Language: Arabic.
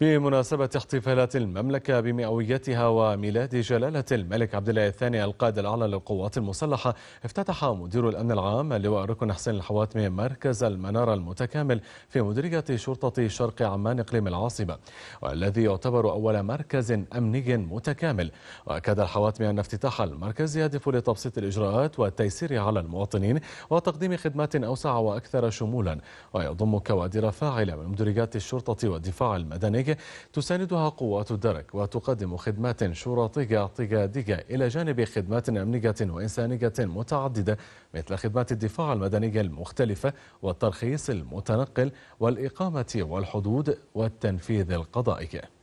بمناسبة احتفالات المملكة بمئويتها وميلاد جلالة الملك عبد الله الثاني القائد الأعلى للقوات المسلحة افتتح مدير الأمن العام اللواء ركن حسين الحواتمي مركز المنارة المتكامل في مديرية شرطة شرق عمان إقليم العاصمة والذي يعتبر أول مركز أمني متكامل وأكد الحواتمي أن افتتاح المركز يهدف لتبسيط الإجراءات والتيسير على المواطنين وتقديم خدمات أوسع وأكثر شمولا ويضم كوادر فاعلة من مديريات الشرطة والدفاع المدني ذلك تساندها قوات الدرك وتقدم خدمات شرطية طقادية إلى جانب خدمات أمنية وإنسانية متعددة مثل خدمات الدفاع المدني المختلفة والترخيص المتنقل والإقامة والحدود والتنفيذ القضائي